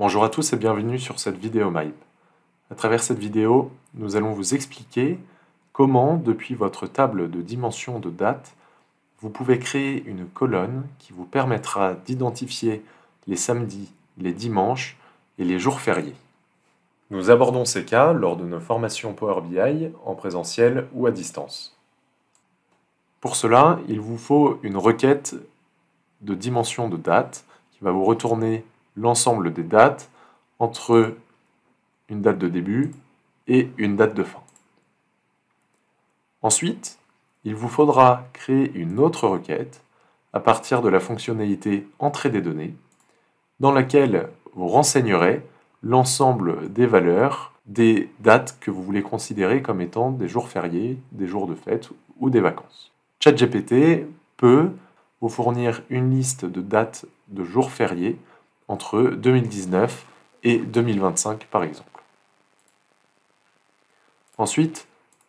Bonjour à tous et bienvenue sur cette vidéo MyP. À travers cette vidéo, nous allons vous expliquer comment, depuis votre table de dimension de date, vous pouvez créer une colonne qui vous permettra d'identifier les samedis, les dimanches et les jours fériés. Nous abordons ces cas lors de nos formations Power BI en présentiel ou à distance. Pour cela, il vous faut une requête de dimension de date qui va vous retourner l'ensemble des dates entre une date de début et une date de fin. Ensuite, il vous faudra créer une autre requête à partir de la fonctionnalité Entrée des données, dans laquelle vous renseignerez l'ensemble des valeurs des dates que vous voulez considérer comme étant des jours fériés, des jours de fête ou des vacances. ChatGPT peut vous fournir une liste de dates de jours fériés entre 2019 et 2025 par exemple. Ensuite,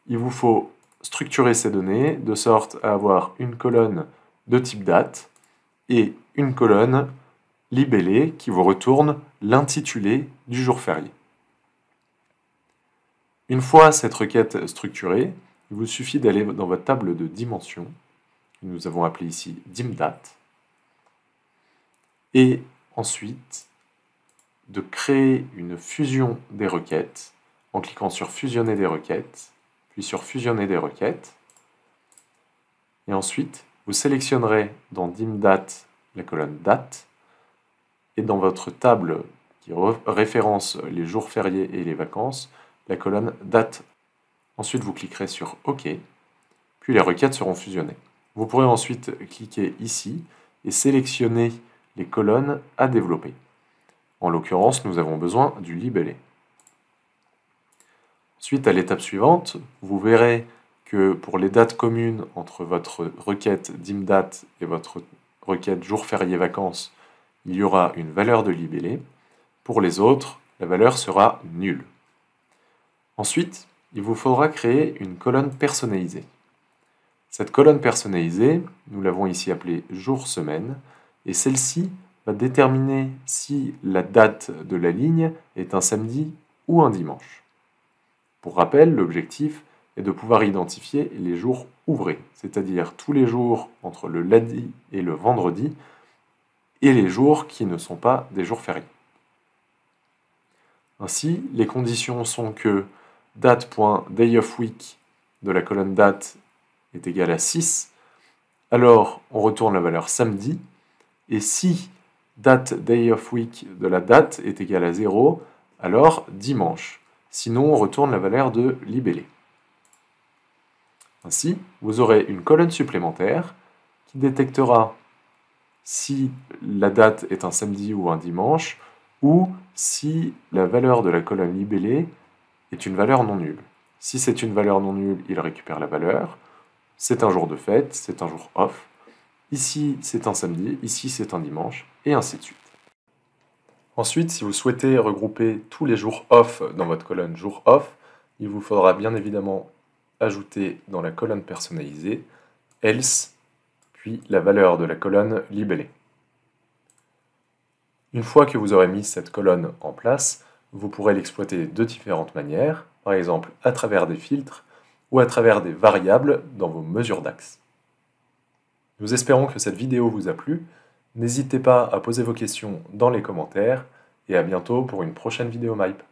il vous faut structurer ces données de sorte à avoir une colonne de type date et une colonne libellée qui vous retourne l'intitulé du jour férié. Une fois cette requête structurée, il vous suffit d'aller dans votre table de dimension, que nous avons appelée ici dimDate, et ensuite de créer une fusion des requêtes en cliquant sur fusionner des requêtes, puis sur fusionner des requêtes. Et ensuite, vous sélectionnerez dans DimDate la colonne date et dans votre table qui référence les jours fériés et les vacances, la colonne date. Ensuite, vous cliquerez sur OK, puis les requêtes seront fusionnées. Vous pourrez ensuite cliquer ici et sélectionner les colonnes à développer. En l'occurrence, nous avons besoin du libellé. Suite à l'étape suivante, vous verrez que pour les dates communes entre votre requête d'imdat et votre requête jour férié vacances, il y aura une valeur de libellé. Pour les autres, la valeur sera nulle. Ensuite, il vous faudra créer une colonne personnalisée. Cette colonne personnalisée, nous l'avons ici appelée jour-semaine, et celle-ci va déterminer si la date de la ligne est un samedi ou un dimanche. Pour rappel, l'objectif est de pouvoir identifier les jours ouvrés, c'est-à-dire tous les jours entre le lundi et le vendredi, et les jours qui ne sont pas des jours fériés. Ainsi, les conditions sont que date.dayofweek de la colonne date est égale à 6, alors on retourne la valeur samedi, et si date day of week de la date est égale à 0, alors dimanche. Sinon, on retourne la valeur de libellé. Ainsi, vous aurez une colonne supplémentaire qui détectera si la date est un samedi ou un dimanche, ou si la valeur de la colonne libellé est une valeur non nulle. Si c'est une valeur non nulle, il récupère la valeur. C'est un jour de fête, c'est un jour off. Ici, c'est un samedi, ici, c'est un dimanche, et ainsi de suite. Ensuite, si vous souhaitez regrouper tous les jours off dans votre colonne jour off, il vous faudra bien évidemment ajouter dans la colonne personnalisée else, puis la valeur de la colonne libellée. Une fois que vous aurez mis cette colonne en place, vous pourrez l'exploiter de différentes manières, par exemple à travers des filtres ou à travers des variables dans vos mesures d'axe. Nous espérons que cette vidéo vous a plu. N'hésitez pas à poser vos questions dans les commentaires et à bientôt pour une prochaine vidéo MyPe.